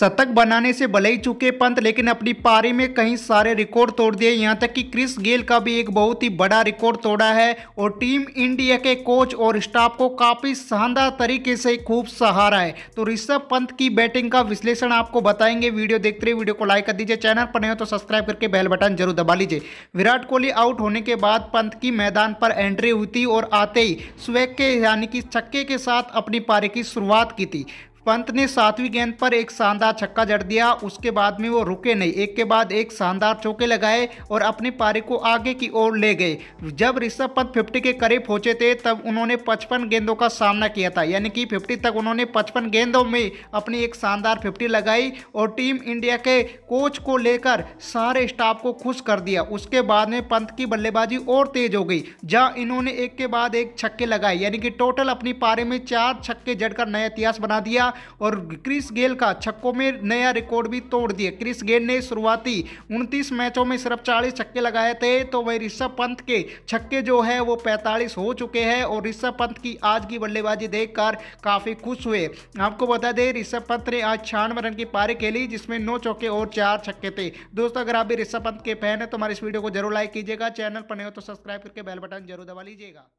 शतक बनाने से भले ही चुके पंत लेकिन अपनी पारी में कई सारे रिकॉर्ड तोड़ दिए यहाँ तक कि क्रिस गेल का भी एक बहुत ही बड़ा रिकॉर्ड तोड़ा है और टीम इंडिया के कोच और स्टाफ को काफ़ी शानदार तरीके से खूब सहारा है तो ऋषभ पंत की बैटिंग का विश्लेषण आपको बताएंगे वीडियो देखते रहे वीडियो को लाइक कर दीजिए चैनल पर नहीं हो तो सब्सक्राइब करके बेल बटन जरूर दबा लीजिए विराट कोहली आउट होने के बाद पंत की मैदान पर एंट्री हुई थी और आते ही स्वेग के यानी कि छक्के के साथ अपनी पारी की शुरुआत की थी पंत ने सातवीं गेंद पर एक शानदार छक्का जड़ दिया उसके बाद में वो रुके नहीं एक के बाद एक शानदार चौके लगाए और अपने पारी को आगे की ओर ले गए जब ऋषभ पंत फिफ्टी के करीब पहुंचे थे तब उन्होंने पचपन गेंदों का सामना किया था यानी कि फिफ्टी तक उन्होंने पचपन गेंदों में अपनी एक शानदार फिफ्टी लगाई और टीम इंडिया के कोच को लेकर सारे स्टाफ को खुश कर दिया उसके बाद में पंत की बल्लेबाजी और तेज हो गई जहाँ इन्होंने एक के बाद एक छक्के लगाए यानी कि टोटल अपनी पारी में चार छक्के जड़कर नया इतिहास बना दिया था और क्रिस गेल का छक्कों में नया रिकॉर्ड भी तोड़ दिया क्रिस गेल ने शुरुआती उनतीस मैचों में सिर्फ चालीस छक्के लगाए थे तो वही ऋषभ पंत के छक्के जो है वो पैंतालीस हो चुके हैं और ऋषभ पंत की आज की बल्लेबाजी देखकर काफ़ी खुश हुए आपको बता दें ऋषभ पंत ने आज छियानवे रन की पारी खेली जिसमें नौ चौके और चार छक्के थे दोस्तों अगर आप भी ऋषभ पंत के फैन हैं तो हमारे इस वीडियो को जरूर लाइक कीजिएगा चैनल पर नहीं हो तो सब्सक्राइब करके बेल बटन जरूर दबा लीजिएगा